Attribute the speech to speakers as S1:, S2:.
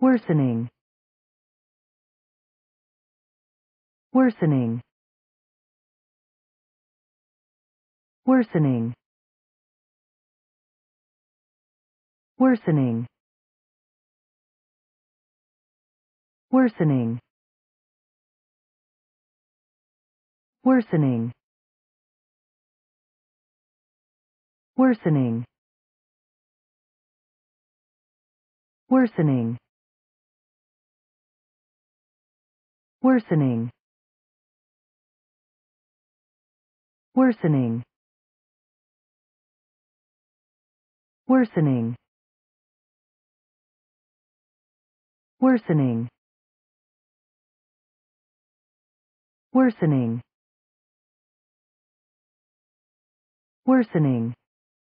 S1: worsening worsening worsening worsening worsening worsening worsening worsening worsening worsening worsening worsening worsening worsening